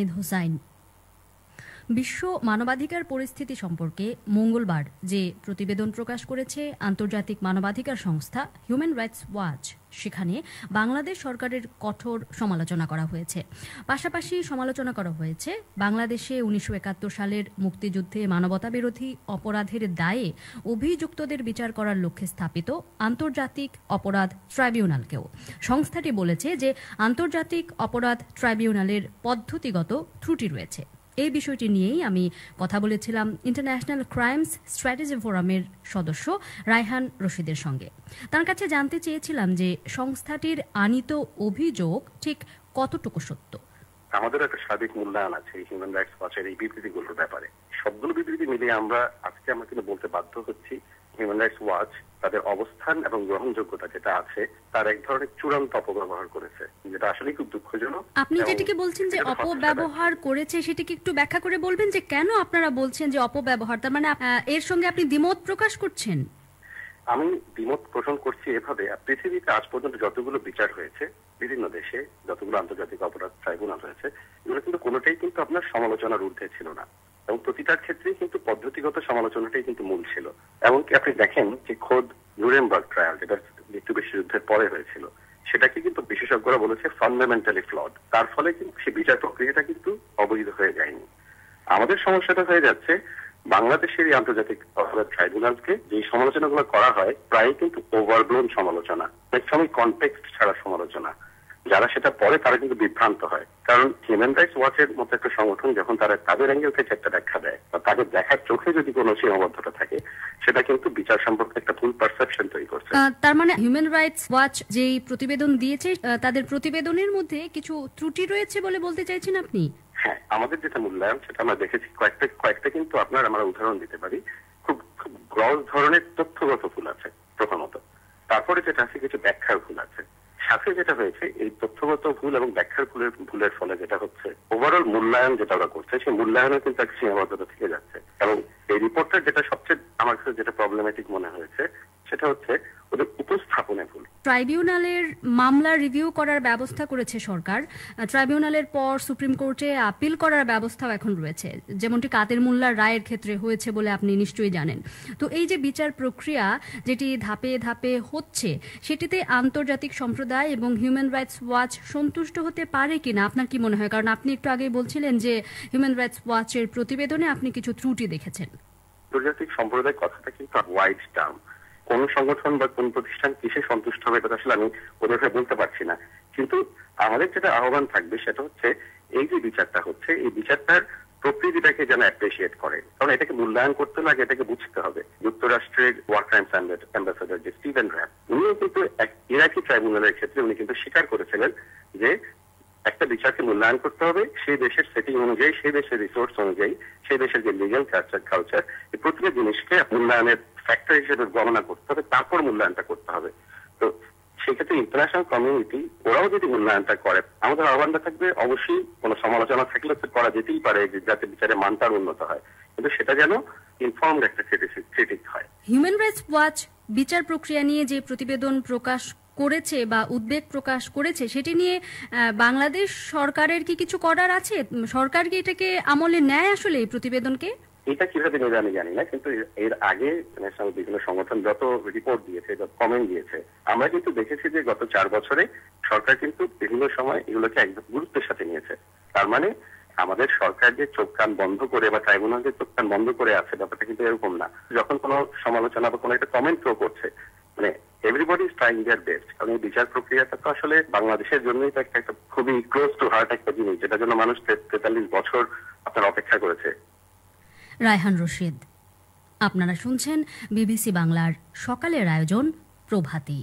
サイドホサイン বিশ্ব মানবাধিকার পরিস্থিতি সম্পর্কে মঙ্গলবার যে প্রতিবেদন প্রকাশ করেছে আন্তর্জাতিক মানবাধিকার সংস্থা হিউম্যান রাইটস ওয়াচ সেখানে বাংলাদেশ সরকারের কঠোর সমালোচনা করা হয়েছে পাশাপাশি সমালোচনা করা হয়েছে বাংলাদেশে উনিশশো একাত্তর সালের মুক্তিযুদ্ধে মানবতাবিরোধী অপরাধের দায়ে অভিযুক্তদের বিচার করার লক্ষ্যে স্থাপিত আন্তর্জাতিক অপরাধ ট্রাইব্যুনালকেও সংস্থাটি বলেছে যে আন্তর্জাতিক অপরাধ ট্রাইব্যুনালের পদ্ধতিগত ত্রুটি রয়েছে এই বিষয়টি নিয়েই আমি কথা বলেছিলাম ইন্টারন্যাশনাল ক্রাইমস স্ট্র্যাটেজি ফোরামের সদস্য রায়হান রশিদের সঙ্গে তার কাছে জানতে চেয়েছিলাম যে সংস্থাটির আনিত অভিযোগ ঠিক কতটুকু সত্য আমাদের একটা সার্বিক মূল্যায়ন আছে হিউম্যান রাইটস ওয়াচের এই বিবৃতিগুলোর ব্যাপারে সবগুলো বিবৃতি মিলিয়ে আমরা আজকে আমরা কিন্তু বলতে বাধ্য হচ্ছি হিউম্যান রাইটস ওয়াচ তাদের অবস্থান এবং গ্রহণযোগ্যতা যেটা আছে তার এক ধরনের চূড়ান্ত অপব্যবহার করেছে যেটা আসলে খুব দুঃখজনক আপনি যেটিকে বলছেন যে অপব্যবহার করেছে সেটিকে একটু ব্যাখ্যা করে বলবেন যে কেন আপনারা বলছেন যে অপব্যবহার তার মানে এর সঙ্গে আপনি দ্বিমত প্রকাশ করছেন আমি দ্বিমত পোষণ করছি এভাবে পৃথিবীতে আজ পর্যন্ত যতগুলো বিচার হয়েছে বিভিন্ন দেশে যতগুলো আন্তর্জাতিক অপরাধ ট্রাইব্যুনাল হয়েছে এগুলো কিন্তু কোনোটাই কিন্তু আপনার সমালোচনার ঊর্ধ্বে ছিল না এবং প্রতিটার ক্ষেত্রেই কিন্তু পদ্ধতিগত সমালোচনাটাই কিন্তু মূল ছিল এমনকি আপনি দেখেন যে খোদ নুরেমবার্গ ট্রায়াল যেটা মৃত্যু বেশি যুদ্ধের পরে হয়েছিল সেটাকে কিন্তু বিশেষজ্ঞরা বলেছে ফান্ডামেন্টালি ফ্লড তার ফলে কিন্তু সে বিচার প্রক্রিয়াটা কিন্তু অবৈধ হয়ে যায়নি আমাদের সমস্যাটা হয়ে যাচ্ছে বাংলাদেশের এই আন্তর্জাতিক অপরাধ ট্রাইব্যুনালকে যে সমালোচনাগুলো করা হয় প্রায় কিন্তু ওভারব্লোন সমালোচনা অনেক সময় কনটেক্সট ছাড়া সমালোচনা যারা সেটা পড়ে তারা কিন্তু বিভ্রান্ত হয় কারণ হিউম্যান রাইটস ওয়াচের মতো একটা সংগঠন যখন তারা তাদের অ্যাঙ্গেল থেকে একটা ব্যাখ্যা দেয় বা তাদের দেখার চোখে যদি কোনো সীমাবদ্ধতা থাকে সেটা কিন্তু বিচার সম্পর্কে একটা ভুল পারসেপশন তৈরি করছে তার মানে হিউম্যান রাইটস ওয়াচ যে প্রতিবেদন দিয়েছে তাদের প্রতিবেদনের মধ্যে কিছু ত্রুটি রয়েছে বলে বলতে চাইছেন আপনি হ্যাঁ আমাদের যেটা মূল্যায়ন সেটা আমরা দেখেছি কয়েকটা কয়েকটা কিন্তু আপনার আমরা উদাহরণ দিতে পারি খুব খুব গ্রস ধরনের তথ্যগত ভুল আছে প্রথমত তারপরে যেটা আছে কিছু ব্যাখ্যার ভুল আছে সাথে যেটা হয়েছে এই তথ্যগত ভুল এবং ব্যাখ্যার ভুলের ভুলের ফলে যেটা হচ্ছে ওভারঅল মূল্যায়ন যেটা ওরা করছে সেই মূল্যায়নে কিন্তু একটা সীমাবদ্ধতা থেকে যাচ্ছে এবং এই রিপোর্টটা যেটা সবচেয়ে আমার কাছে যেটা প্রবলেমেটিক মনে হয়েছে সেটা হচ্ছে ওদের উপস্থাপনে ভুল ট্রাইব্যুনালের মামলা রিভিউ করার ব্যবস্থা করেছে সরকার ট্রাইবিউনালের পর সুপ্রিম কোর্টে আপিল করার ব্যবস্থাও এখন রয়েছে যেমনটি কাদের মোল্লার রায়ের ক্ষেত্রে হয়েছে বলে আপনি নিশ্চয়ই জানেন তো এই যে বিচার প্রক্রিয়া যেটি ধাপে ধাপে হচ্ছে সেটিতে আন্তর্জাতিক সম্প্রদায় এবং হিউম্যান রাইটস ওয়াচ সন্তুষ্ট হতে পারে কিনা আপনার কি মনে হয় কারণ আপনি একটু আগেই বলছিলেন যে হিউম্যান রাইটস ওয়াচের প্রতিবেদনে আপনি কিছু ত্রুটি দেখেছেন আন্তর্জাতিক সম্প্রদায় কথাটা কিন্তু ওয়াইড টার্ম কোন সংগঠন বা কোন প্রতিষ্ঠান কিসে সন্তুষ্ট হবে এটা আসলে আমি কোনোভাবে বলতে পারছি না কিন্তু আমাদের যেটা আহ্বান থাকবে সেটা হচ্ছে এই যে বিচারটা হচ্ছে এই বিচারটার প্রকৃতিটাকে যেন অ্যাপ্রিসিয়েট করে কারণ এটাকে মূল্যায়ন করতে লাগে এটাকে বুঝতে হবে যুক্তরাষ্ট্রের ওয়ার ক্রাইমস অ্যাম্বাসেডর যে স্টিভেন র্যাপ উনিও কিন্তু ইরাকি ট্রাইব্যুনালের ক্ষেত্রে উনি কিন্তু স্বীকার করেছিলেন যে একটা বিচারকে মূল্যায়ন করতে হবে সেই দেশের সেটিং অনুযায়ী সেই দেশের রিসোর্স অনুযায়ী সেই দেশের যে লিগেল কালচার কালচার এই প্রতিটা জিনিসকে মূল্যায়নের ফ্যাক্টর হিসেবে গণনা করতে হবে তারপর মূল্যায়নটা করতে হবে তো সেক্ষেত্রে ইন্টারন্যাশনাল কমিউনিটি ওরাও যদি মূল্যায়নটা করে আমাদের আহ্বানটা থাকবে অবশ্যই কোনো সমালোচনা থাকলে তো করা যেতেই পারে যাতে বিচারে মানটার উন্নত হয় কিন্তু সেটা যেন ইনফর্মড একটা ক্রিটিক হয় হিউম্যান রাইটস ওয়াচ বিচার প্রক্রিয়া নিয়ে যে প্রতিবেদন প্রকাশ করেছে বা উদ্বেগ প্রকাশ করেছে সেটি নিয়ে বাংলাদেশ সরকারের কি কিছু করার আছে সরকার কি এটাকে আমলে নেয় আসলে এই প্রতিবেদনকে এটা কিভাবে নেবে আমি জানি না কিন্তু এর আগে ন্যাশনাল বিভিন্ন সংগঠন যত রিপোর্ট দিয়েছে যত কমেন্ট দিয়েছে আমরা কিন্তু দেখেছি যে গত চার বছরে সরকার কিন্তু বিভিন্ন সময় এগুলোকে একদম গুরুত্বের সাথে নিয়েছে তার মানে আমাদের সরকার যে চোখ কান বন্ধ করে বা ট্রাইব্যুনাল যে চোখ কান বন্ধ করে আছে ব্যাপারটা কিন্তু এরকম না যখন কোনো সমালোচনা বা কোনো একটা কমেন্ট থ্রো করছে মানে everybody is trying their best কারণ এই বিচার প্রক্রিয়াটা তো আসলে বাংলাদেশের জন্যই তো একটা খুবই ক্লোজ টু হার্ট একটা জিনিস যেটার জন্য মানুষ তেতাল্লিশ বছর আপনার অপেক্ষা করেছে রায়হান রশিদ আপনারা শুনছেন বিবিসি বাংলার সকালের আয়োজন প্রভাতী